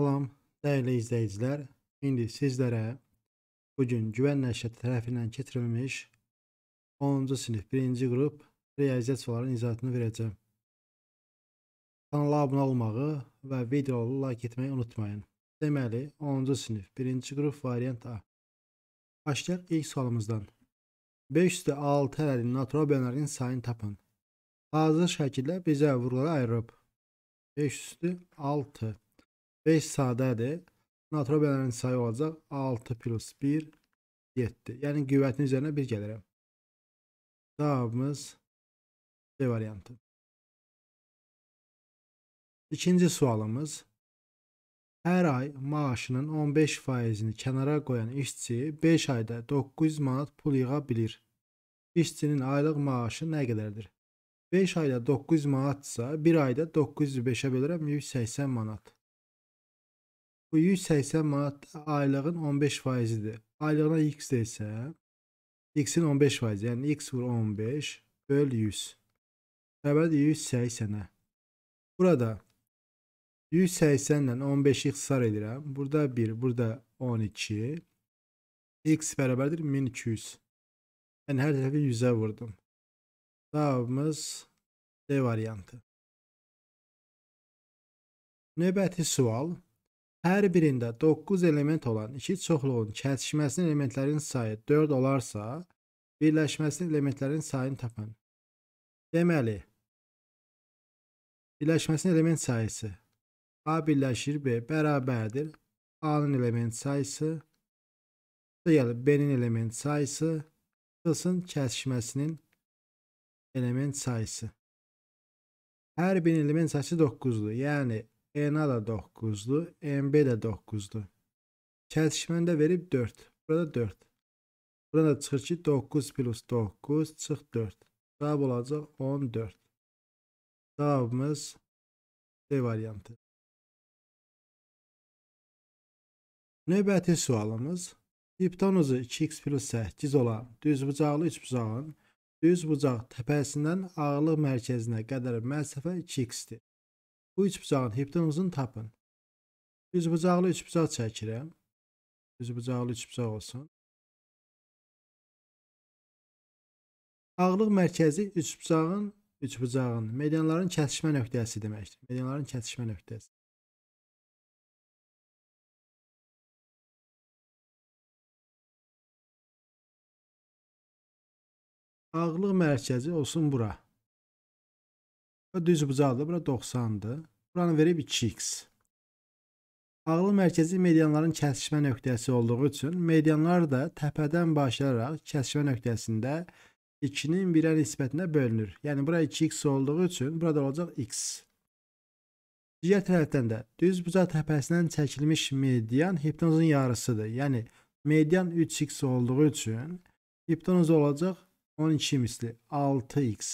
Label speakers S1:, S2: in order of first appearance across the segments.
S1: Salam, dəyərli izləyicilər. İndi sizlərə bu gün Güvən Nəşriyyatı tərəfindən keçirilmiş 10-cu sinif 1-ci qrup riyaziyyatçıların izahatını verəcəm. Kanala abunə olmağı və videoları like etməyi unutmayın. Deməli, 10-cu sinif 1-ci qrup variant A. Başlayaq ilk sualımızdan. 5 üstə 6 ədədin natural bölənlərin sayını tapın. Hazır şəkildə bizə vurğuları ayırıb. 5 üstü 6 5 sadədir. Natural bölənlərin sayı olacaq 6 plus 1, 7. Yəni qüvvətin üzərinə 1 gəlirəm. Cavabımız B variantı. İkinci sualımız. Hər ay maaşının 15 faizini kənara qoyan işçi 5 ayda 900 manat pul yığa bilir. İşçinin aylıq maaşı nə qədərdir? 5 ayda 900 manatsa, 1 ayda 905-ə bölürəm 180 manat. Bu 180 manat aylığın 15 faizidir. Aylığına x desə x-in 15 faizi. Yəni x vur 15 böl 100. Bərabərdir 180-ə. Burada 180 ilə 15-i ixtisar edirəm. Burada 1, burada 12. x bərabərdir 1200. Yəni hər tərəfi 100-ə vurdum. Cavabımız D variantı. Növbəti sual Hər birində 9 element olan iki çoxluğun kəsişməsinin elementlərinin sayı 4 olarsa, birləşməsinin elementlərinin sayını tapın. Deməli, birləşməsinin element sayısı A birləşir B bərabərdir A-nın element sayısı yəni B-nin element sayısı X-ın kəsişməsinin element sayısı. Hər birinin element sayısı 9-dur. Yəni ENA da 9-dur. EMB də 9-dur. Kəsişməni də verib 4. Burada 4. Burada da çıxır ki 9 plus 9 çıx 4. Cavab olacaq 14. Cavabımız D variantı. Növbəti sualımız hipotenuzu 2x plus 8 olan düzbucaqlı üçbucağın düzbucaq təpəsindən ağırlıq mərkəzinə qədər məsafə 2x-dir. Bu üç bıçağın hepdən uzun tapın. Düz bıçaqlı üç bıçaq çəkirəm. Düz bıçaqlı üç bıçaq olsun. Ağlıq mərkəzi üç bıçağın, üç bıçağın medianların kəsişmə nöqtəsi deməkdir. Medianların kəsişmə nöqtəsi. Ağlıq mərkəzi olsun bura. Və düz bucaqdır. Bura 90-dır. Buranı verib 2x. Ağlı mərkəzi medianların kəsişmə nöqtəsi olduğu üçün medianlar da təpədən başlayaraq kəsişmə nöqtəsində 2-nin 1-ə nisbətinə bölünür. Yəni bura 2x olduğu üçün burada olacaq x. Digər tərəfdən də düz bucaq təpəsindən çəkilmiş median hipotenuzun yarısıdır. Yəni median 3x olduğu üçün hipotenuz olacaq 12 misli 6x.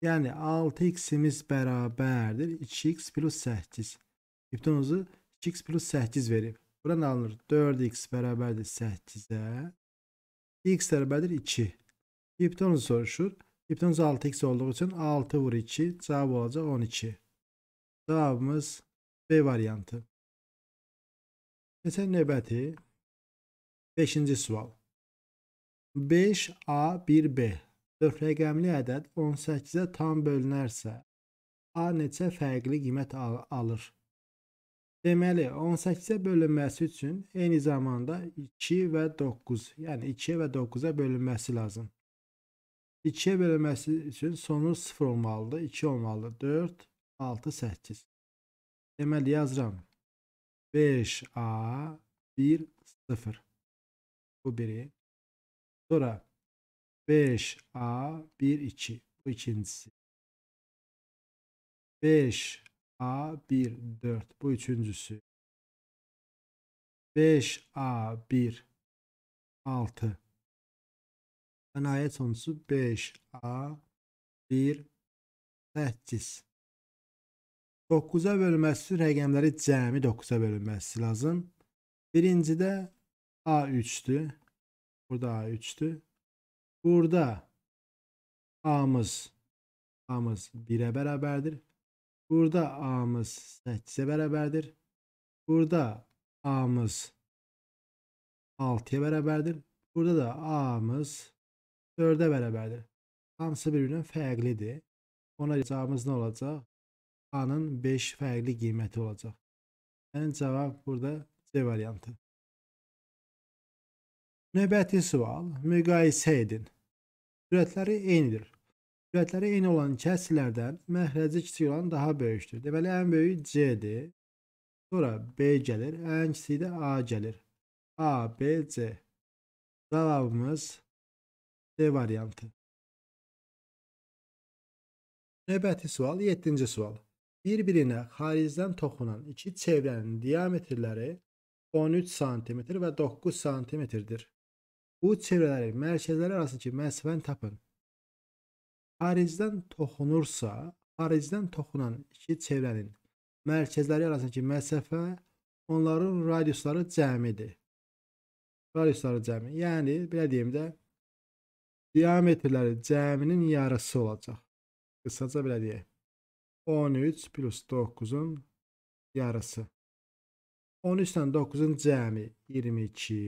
S1: Yəni 6x-imiz bərabərdir 2x plus 8. Hipotenuzu 2x plus 8 verib. Buradan alınır 4x bərabərdir 8-ə. x bərabərdir 2. Hipotenuzu soruşur. Hipotenuz 6x olduğu üçün 6 vur 2 cavab olacaq 12. Cavabımız B variantı. Keçən növbəti 5-ci sual. 5A1B 4 rəqəmli ədəd 18-ə tam bölünərsə, A neçə fərqli qiymət al alır? Deməli, 18-ə bölünməsi üçün eyni zamanda 2 və 9, yəni 2 və 9-a bölünməsi lazım. 2-yə bölünməsi üçün sonu 0 olmalıdır, 2 olmalıdır, 4, 6, 8. Deməli, yazıram. 5A, 1, 0. Bu biri. Sonra 5A 1 2 bu ikincisi. 5A 1 4 bu üçüncüsü. 5A 1 6 Nihayet sonucu 5A 1 8 9-a bölünməsi rəqəmləri cəmi 9-a bölünməsi lazım. Birincidə a 3 Burada a 3 Burada A'mız A'mız 1'e beraberdir. Burada A'mız 8'e beraberdir. Burada A'mız 6'ya beraberdir. Burada da A'mız 4'e beraberdir. Hamısı birbirindən fərqlidir. Ona görə cavabımız nə olacaq? A-nın 5 fərqli qiyməti olacaq. Yəni cavab burada C variantı. Növbəti sual: Müqayisə edin. Sürətləri eynidir. Sürətləri eyni olan kəsirlərdən məxrəci kiçik olan daha böyükdür. Deməli ən böyüyü C-dir. Sonra B gəlir, ən kiçiyi də A gəlir. A, B, C. Cavabımız D variantı. Növbəti sual 7-ci sual. Bir-birinə xaricdən toxunan iki çevrənin diametrləri 13 sm və 9 sm-dir. Bu çevrələri, mərkəzləri arasındakı məsafəni tapın. Xaricdən toxunursa, xaricdən toxunan iki çevrənin mərkəzləri arasındakı məsafə onların radiusları cəmidir. Radiusları cəmi. Yəni belə deyim də diametrləri cəminin yarısı olacaq. Qısaca belə deyək. 13 plus 9-un yarısı. 13 ilə 9-un cəmi 22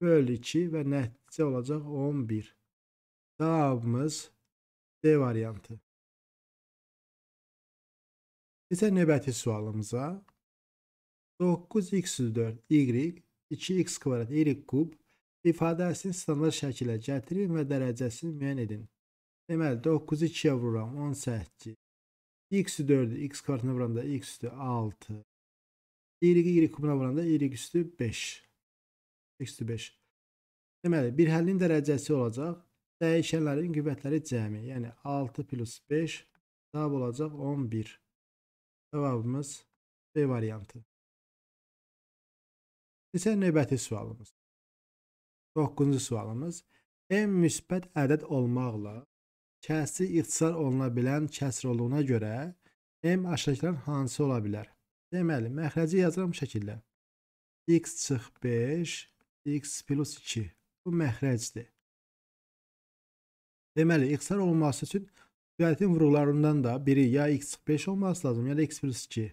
S1: böl 2 və nəticə olacaq 11. Cavabımız D variantı. Keçək növbəti sualımıza. 9x4y 2x kvadrat y kub ifadəsini standart şəkilə gətirin və dərəcəsini müəyyən edin. Deməli 9-u 2-yə vururam 18. x4-ü x kvadratına vuranda x üstü 6. y y kubuna vuranda y üstü 5 x-5. Deməli, bir həllin dərəcəsi olacaq dəyişənlərin qüvvətləri cəmi, yəni 6 plus 5 cavab olacaq 11. Cavabımız B variantı. Keçək növbəti sualımız. 9-cu sualımız. M müsbət ədəd olmaqla kəsri ixtisar oluna bilən kəsr olduğuna görə M aşağıdakilərin hansı ola bilər? Deməli, məxrəci yazıram şəkildə. x çıx 5 x plus 2. Bu məxrəcdir. Deməli, x-lər olması üçün cüvətin vuruqlarından da biri ya x5 olması lazım, ya da x plus 2.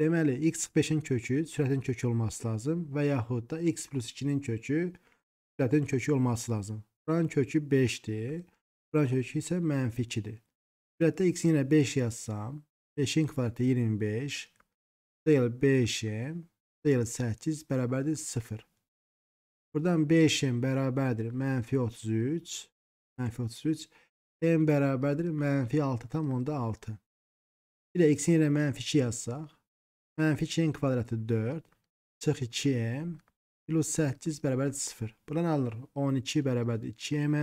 S1: Deməli, x5-in kökü sürətin kökü olması lazım və yaxud da x plus 2-nin kökü sürətin kökü olması lazım. Buranın kökü 5-dir, buranın kökü isə mənfi 2-dir. Sürətdə x yenə 5 yazsam, 5-in kvartı 25, deyil 5-in, deyil 8 bərabərdir 0. Buradan 5m bərabərdir mənfi 33. Mənfi 33. m bərabərdir mənfi 6 tam onda 6. Bir də x-in yerə mənfi 2 yazsaq. Mənfi 2-nin kvadratı 4. Çıx 2m. Plus 8 bərabərdir 0. Buradan alınır. 12 bərabərdir 2m.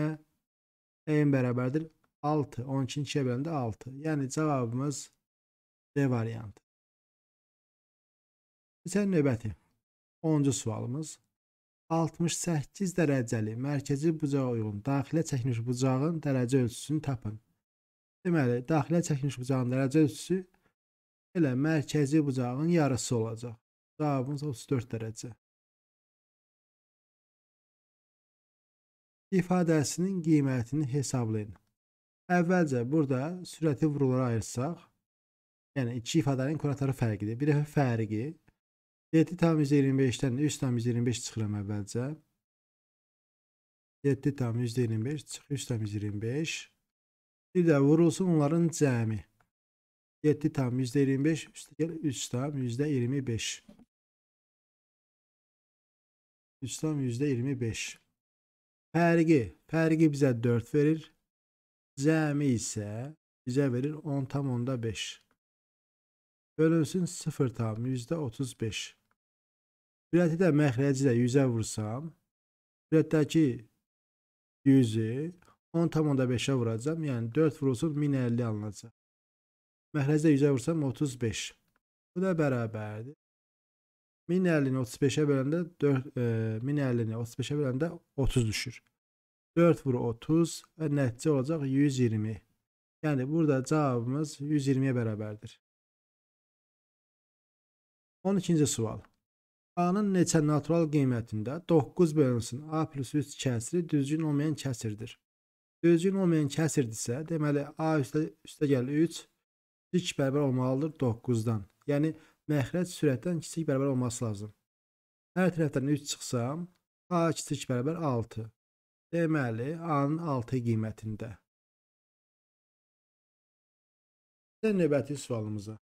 S1: m bərabərdir 6. 12-nin 2-yə böləndə 6. Yəni cavabımız D variantı. Sən növbəti 10-cu sualımız. 68 dərəcəli mərkəzi bucağa uyğun daxilə çəkmiş bucağın dərəcə ölçüsünü tapın. Deməli, daxilə çəkmiş bucağın dərəcə ölçüsü elə mərkəzi bucağın yarısı olacaq. Cavabımız 34 dərəcə. İfadəsinin qiymətini hesablayın. Əvvəlcə burada sürəti vurulara ayırsaq, yəni iki ifadənin kuratoru fərqidir. Biri fərqi, 7 tam 25-dən 3 tam 25 çıxıram əvvəlcə. 7 tam 25 çıx 3 tam 25. Bir də vurulsun onların cəmi. 7 tam 25 üstəgəl 3 tam 25. 3 tam 25. Fərqi, fərqi bizə 4 verir. Cəmi isə bizə verir 10 tam onda 5. Bölünsün 0 tam 35. Sürəti də məxrəci də 100-ə vursam, sürətdəki 100-ü 10.5-ə vuracam. Yəni 4 vurulsun 1050 alınacaq. Məxrəcdə 100-ə vursam 35. Bu da bərabərdir. 1050-ni 35-ə böləndə 4 e, 1050-ni 35-ə böləndə 30 düşür. 4 vur 30 və nəticə olacaq 120. Yəni burada cavabımız 120-yə bərabərdir. 12-ci sual. A-nın neçə natural qiymətində 9 bölünsün A plus 3 kəsiri düzgün olmayan kəsirdir. Düzgün olmayan kəsirdirsə, deməli A üstə, üstə gəlir 3, kiçik bərabər olmalıdır 9-dan. Yəni, məxrəc sürətdən kiçik bərabər olması lazım. Hər tərəfdən 3 çıxsam, A kiçik bərabər 6. Deməli, A-nın 6 qiymətində. Sən növbəti sualımıza.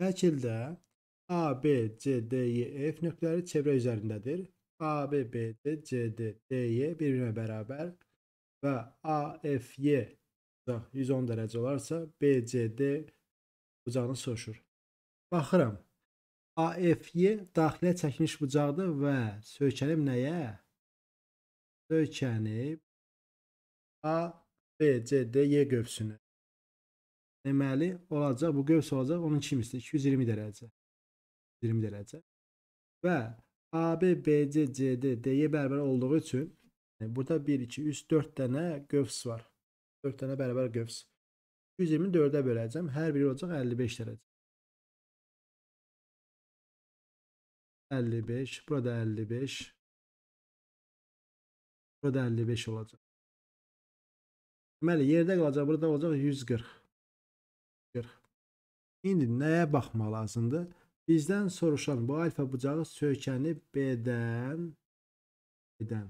S1: Şəkildə A, B, C, D, E, F nöqtələri çevrə üzərindədir. A, B, B, D, C, D, D, E bir-birinə bərabər və A, F, Y bucaq 110 dərəcə olarsa, B, C, D bucağını soruşur. Baxıram. A, F, Y daxilə çəkiliş bucağıdır və söykənib nəyə? Söykənib A, B, C, D, Y e, qövsünə deməli olacaq, bu qövs olacaq onun kimisi 220 dərəcə. 20 dərəcə. Və AB, BC, CD, DY e bərabər olduğu üçün yəni burada 1 2 3 4 dənə qövs var. 4 dənə bərabər qövs. 124-ə böləcəm. Hər biri olacaq 55 dərəcə. 55, burada 55. Burada 55 olacaq. Deməli yerdə qalacaq, burada olacaq 140 çıxır. İndi nəyə baxmaq lazımdır? Bizdən soruşan bu alfa bucağı söykəni B-dən B-dən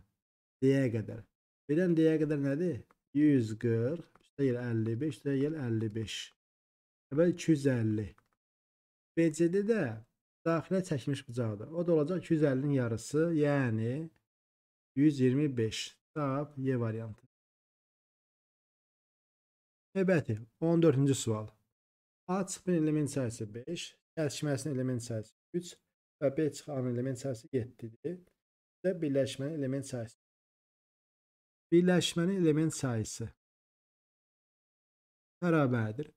S1: D-yə qədər. B-dən D-yə qədər nədir? 140, üstə gəl 55, üstə gəl 55. Əvvəl 250. BCD də daxilə çəkmiş bucaqdır. O da olacaq 250-nin yarısı, yəni 125. Cavab Y variantı. Növbəti 14-cü sual. A çıxın element sayısı 5, kəsişməsinin element sayısı 3 və B çıxanın element sayısı 7-dir. Və birləşmənin element sayısı. Birləşmənin element sayısı bərabərdir.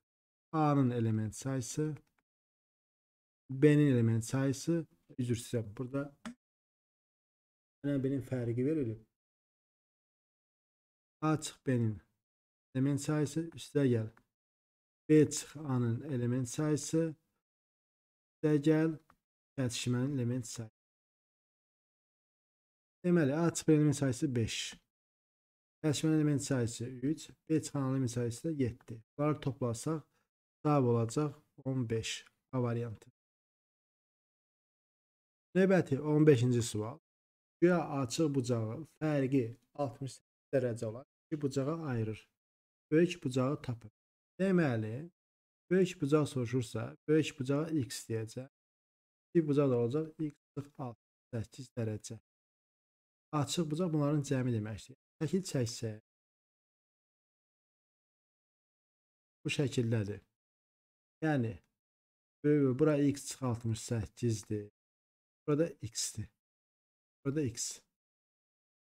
S1: A-nın element sayısı B-nin element sayısı üzr sizə burada B-nin fərqi verilib. A çıx B-nin element sayısı üstə gəlir. B çıxanın element sayısı dəgəl kəsişmənin element sayısı. Deməli, A çıxan element sayısı 5. Kəsişmənin element sayısı 3. B çıxanın element sayısı da 7. Bunları toplasaq, cavab olacaq 15 A variantı. Növbəti 15-ci sual. Güya açıq bucağı fərqi 68 dərəcə olan iki bucağa ayırır. Böyük bucağı tapın. Deməli, böyük bucaq soruşursa, böyük bucağa x deyəcək. Kiçik bucaq da olacaq x 8 dərəcə. Açıq bucaq bunların cəmi deməkdir. Şəkil çəksək bu şəkildədir. Yəni böyük bura x 68-dir. Burada x-dir. Burada x.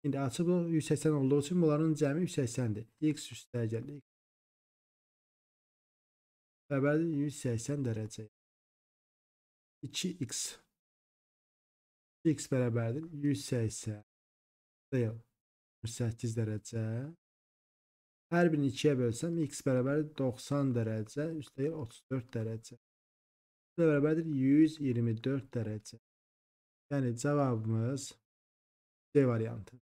S1: İndi açıq bucaq 180 olduğu üçün bunların cəmi 180-dir. x üstə gəlir, Təbəli 180 dərəcə. 2x. x bərabərdir 180 deyil. 8 dərəcə. Hər birini 2-yə bölsəm x bərabərdir 90 dərəcə, üstəgəl 34 dərəcə. Bu da bərabərdir 124 dərəcə. Yəni cavabımız C variantı.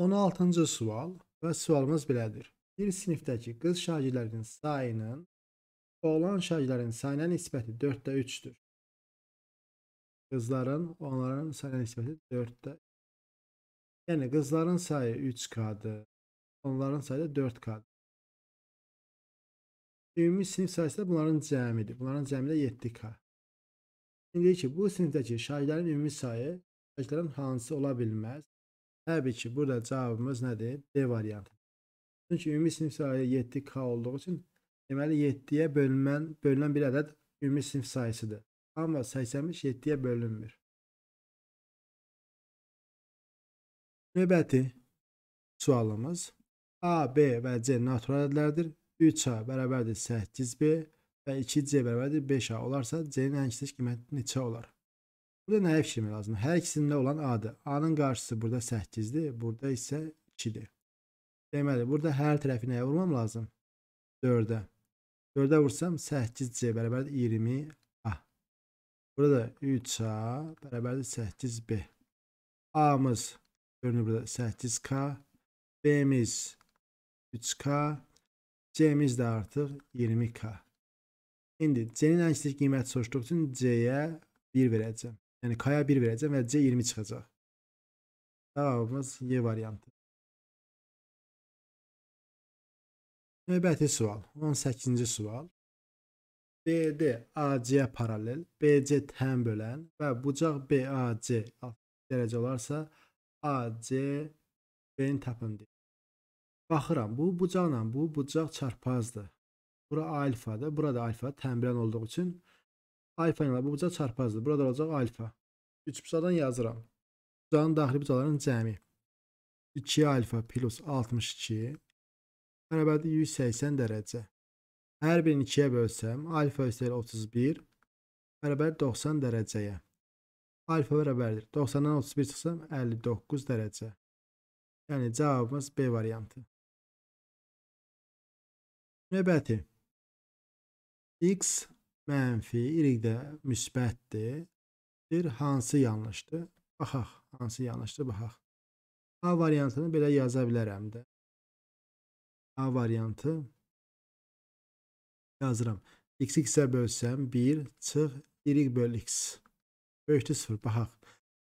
S1: 16-cı sual və sualımız belədir. Bir sinifdəki qız şagirdlərinin sayının oğlan şagirdlərinin sayına nisbəti 4-də 3-dür. Qızların onların sayına nisbəti 4-də Yəni qızların sayı 3k-dır. Onların sayı da 4k-dır. Ümumi sinif sayısı da bunların cəmidir. Bunların cəmi də 7k. İndi ki, bu sinifdəki şagirdlərin ümumi sayı şagirdlərin hansı ola bilməz? Təbii ki, burada cavabımız nədir? D variantı. Çünki ümumi sinif sayı 7k olduğu üçün deməli 7-yə bölünən bölünən bir ədəd ümumi sinif sayısıdır. Amma 85 7-yə bölünmür. Növbəti sualımız A, B və C natural ədədlərdir. 3A bərabərdir 8B və 2C bərabərdir 5A olarsa C-nin ən kiçik qiyməti neçə olar? Burada nəyə fikirmək lazımdır? Hər ikisində olan A-dır. A-nın qarşısı burada 8-dir, burada isə 2-dir. Deməli, burada hər tərəfi nəyə vurmam lazım? 4-ə. 4-ə vursam 8C bərabərdir 20A. Burada 3A bərabərdir 8B. A-mız görünür burada 8K, B-miz 3K, C-miz də artıq 20K. İndi C-nin ən kiçik qiyməti soruşduq üçün C-yə 1 verəcəm. Yəni K-ya 1 verəcəm və C 20 çıxacaq. Cavabımız Y variantı. Növbəti sual, 18-ci sual. BD AC-yə paralel, BC tən bölən və bucaq BAC 60 dərəcə olarsa, AC B-nin tapındır. Baxıram, bu bucaqla bu bucaq çarpazdır. Bura alfadır, burada alfa tən bölən olduğu üçün alfa ilə bu bucaq çarpazdır. Burada olacaq alfa. 3 bucaqdan yazıram. Bucağın daxili bucaqların cəmi 2 alfa plus 62 Bərabərdir 180 dərəcə. Hər birini ikiyə bölsəm, alfa üstəlik 31 bərabər 90 dərəcəyə. Alfa bərabərdir. 90-dan 31 çıxsam 59 dərəcə. Yəni cavabımız B variantı. Növbəti. X mənfi, y də müsbətdir. Bir hansı yanlışdır? Baxaq, hansı yanlışdır baxaq. A variantını belə yaza bilərəm də. A variantı yazıram. X x-ə bölsəm 1 çıx y böl x. Böyükdür 0. Baxaq.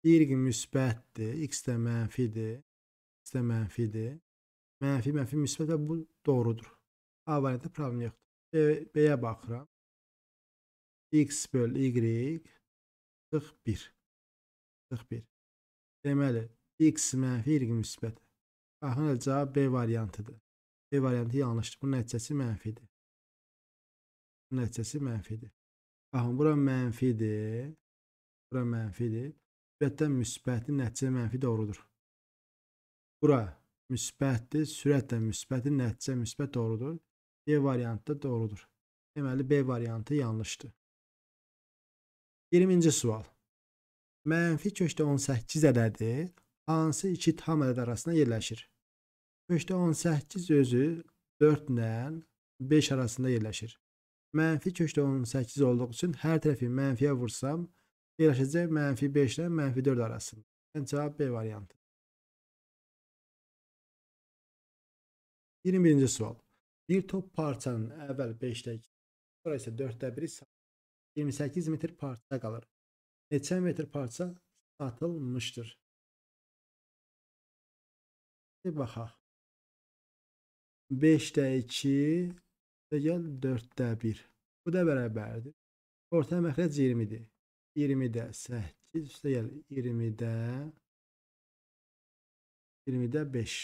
S1: Y müsbətdir, x də mənfidir, x də mənfidir. Mənfi, mənfi, müsbət və bu doğrudur. A variantı problem yoxdur. B, B-yə baxıram. x böl y çıx 1. Çıx 1. Deməli, x mənfi, y müsbət. Baxın, cavab B variantıdır. B variantı yanlışdır. Bunun nəticəsi mənfidir. Bunun nəticəsi mənfidir. Baxın, bura mənfidir. Bura mənfidir. Sürətdən müsbətli nəticə mənfi doğrudur. Bura müsbətdir. Sürətlə müsbətli nəticə müsbət doğrudur. D variantı da doğrudur. Deməli B variantı yanlışdır. 20-ci sual. Mənfi kökdə 18 ədədi hansı iki tam ədəd arasında yerləşir? Kökdə 18 özü 4 ilə 5 arasında yerləşir. Mənfi kökdə 18 olduğu üçün hər tərəfi mənfiyə vursam, yerləşəcək mənfi 5 ilə mənfi 4 arasında. Yəni cavab B variantı. 21-ci sual. Bir top parçanın əvvəl 5-dəki, sonra isə 4-də biri 28 metr parça qalır. Neçə metr parça satılmışdır? Bir baxaq. 5-də 2 gəl 4-də 1. Bu da bərabərdir. Orta məxrəc 20-dir. 20-də 8 üstə gəl 20-də 20-də 5.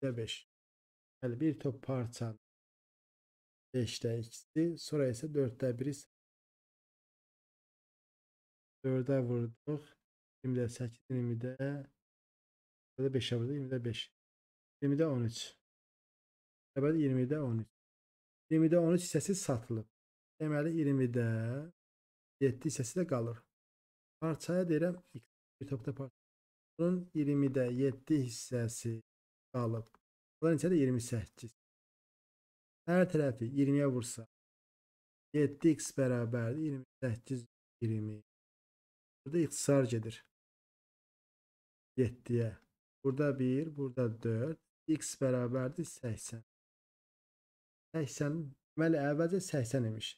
S1: 5-də 5. Hələ bir top parçanın 5-də 2-si, sonra isə 4-də 1-i 4-ə vurduq. 20-də 8, 20-də 5-ə vurduq, 20-də 5. 20-də 13. Əbədi 20-də 13. 20-də 13 hissəsi satılıb. Deməli 20-də 7 hissəsi də qalır. Parçaya deyirəm x bir topda parça. Bunun 20-də 7 hissəsi qalıb. Bunun neçədir? 28. Hər tərəfi 20-yə vursa 7x bərabərdir 28 20. Burada ixtisar gedir. 7-yə. Burada 1, burada 4, x bərabərdir 80. 80 deməli əvvəlcə 80 imiş.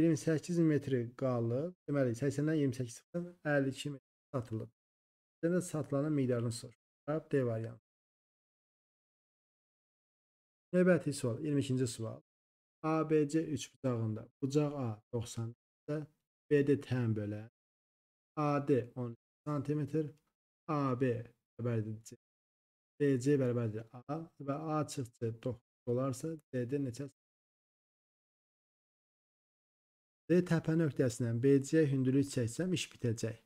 S1: 28 metri qalıb. Deməli 80-dən 28 çıxdı. 52 metr satılıb. Sən də satılanın miqdarını sor. Cavab D variantı. Növbəti sual 22-ci sual. ABC 3 bucağında bucaq A 90 cm, BD tən bölən AD 10 cm, AB bərabərdir BC bərabərdir A və A çıxdı 9 olarsa D-də neçə D təpə nöqtəsindən BC hündürlük çəksəm iş bitəcək.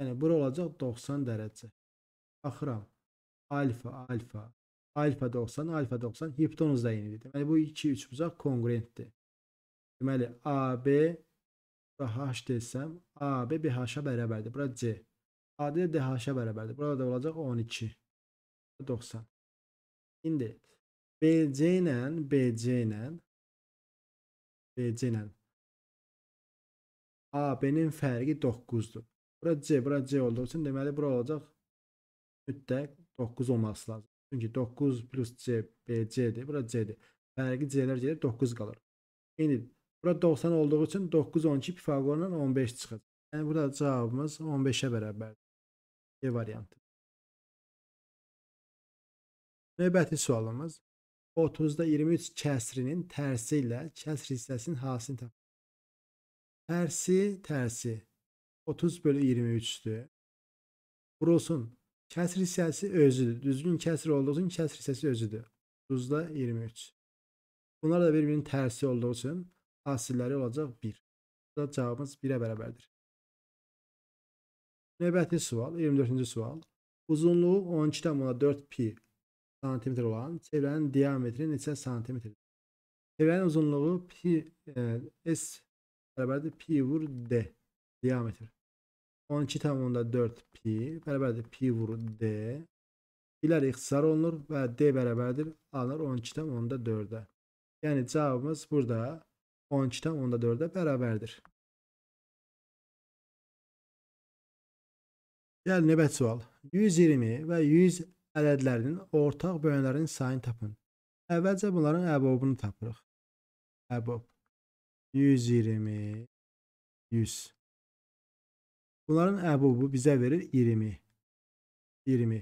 S1: Yəni bura olacaq 90 dərəcə. Baxıram. Alfa, alfa, alfa 90, alfa 90, hipotenuz da eynidir. Deməli bu 2 3 bucaq konqruentdir. Deməli AB və H desəm, AB bir H-a bərabərdir. Bura C. AD DH-ə bərabərdir. Burada da olacaq 12. 90. İndi BC ilə BC ilə BC ilə AB-nin fərqi 9-dur. Bura C, bura C olduğu üçün deməli bura olacaq mütləq 9 olması lazım. Çünki 9 plus C BC-dir. Bura C-dir. Fərqi C-lər gedir, 9 qalır. İndi bura 90 olduğu üçün 9 12 Pifaqorla 15 çıxır. Yəni burada cavabımız 15-ə bərabərdir. C variantı. Növbəti sualımız 30-da 23 kəsrinin tərsi ilə kəsr hissəsinin hasilini tapın. Tərsi, tərsi 30 bölü 23-dür. Vurulsun. Kəsr hissəsi özüdür. Düzgün kəsr olduğu üçün kəsr hissəsi özüdür. 30-da 23. Bunlar da bir-birinin tərsi olduğu üçün hasilləri olacaq 1. Bu da cavabımız 1-ə bərabərdir. Növbəti sual, 24-cü sual. Uzunluğu 12,4 pi santimetr olan çevrənin diametri neçə santimetrdir? Çevrənin uzunluğu pi e, s bərabərdir pi vur d diametr. 12,4 pi bərabərdir pi vur d bilər ixtisar olunur və d bərabərdir alınır 12,4-ə. Yəni cavabımız burada 12,4-ə bərabərdir. Gəl növbəti sual. 120 və 100 ədədlərinin ortaq bölənlərinin sayını tapın. Əvvəlcə bunların əbobunu tapırıq. Əbob 120 100. Bunların əbobu bizə verir 20. 20.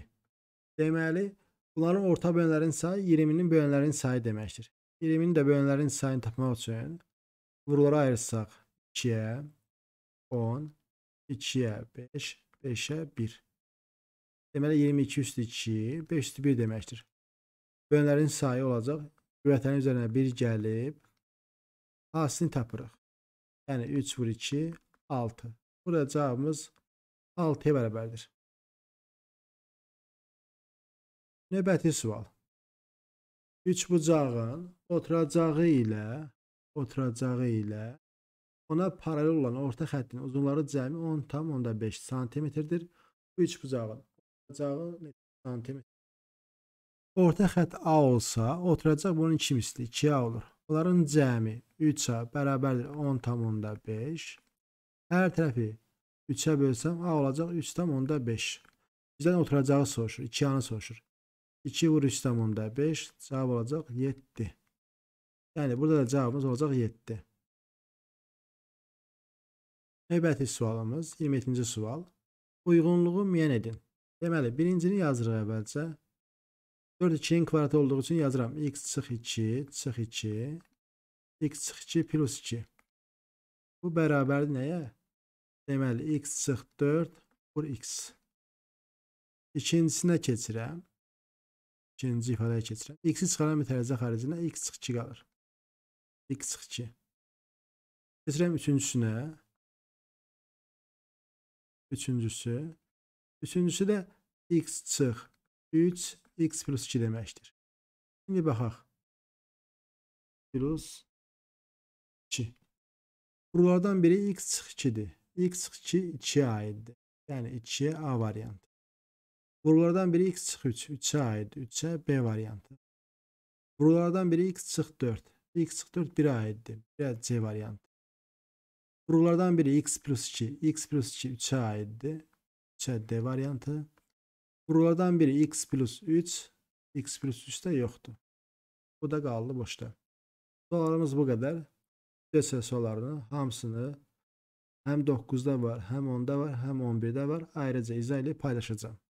S1: Deməli, bunların ortaq bölənlərinin sayı 20-nin bölənlərinin sayı deməkdir. 20-nin də bölənlərinin sayını tapmaq üçün vurulara ayırsaq 2-yə 10, 2-yə 5, 5-ə 1. Deməli 22 üstü 2, 5 üstü 1 deməkdir. Bölənlərin sayı olacaq. Qüvvətlərin üzərinə 1 gəlib. A-sını tapırıq. Yəni 3 vur 2, 6. Burada cavabımız 6-ya bərabərdir. Növbəti sual. 3 bucağın oturacağı ilə oturacağı ilə Ona paralel olan orta xəttin uzunluğu cəmi 10,5 sm-dir. Bu üç bucağın oturacaq sm. Orta xətt A olsa, oturacaq bunun iki misli 2A olur. Bunların cəmi 3A bərabərdir 10,5. Hər tərəfi 3-ə bölsəm A olacaq 3,5. Bizdən oturacağı soruşur, 2A-nı soruşur. 2 vur 3,5 cavab olacaq 7. Yəni burada da cavabımız olacaq 7. Növbəti sualımız 27-ci sual. Uyğunluğu müəyyən edin. Deməli, birincini yazırıq əvvəlcə. 4 2-nin kvadratı olduğu üçün yazıram. x çıx 2, çıx 2, x çıx 2 plus 2. Bu bərabərdir nəyə? Deməli, x çıx 4 vur x. İkincisinə keçirəm. İkinci ifadəyə keçirəm. x-i çıxaran mütərəzə xaricinə x çıx 2 qalır. x çıx 2. Keçirəm üçüncüsünə. Üçüncüsü. Üçüncüsü də x çıx. 3 x plus 2 deməkdir. İndi baxaq. Plus 2. Buralardan biri x çıx 2-dir. x çıx 2 2-yə aiddir. Yəni 2-yə A variantı. Buralardan biri x çıx 3, 3-ə aiddir. 3-ə B variantı. Buralardan biri x çıx 4. x çıx 4 1-ə aiddir. 1-ə C variantı. Buralardan biri x plus 2. x plus 2 3'e aitdi. 3'e D variantı. Buralardan biri x plus 3. x plus 3 de yoktu. Bu da kaldı boşta. Sorularımız bu kadar. Göstər sorularını hamısını həm 9-da var, həm 10-da var, həm 11-də var. Ayrıca izah edib paylaşacağam.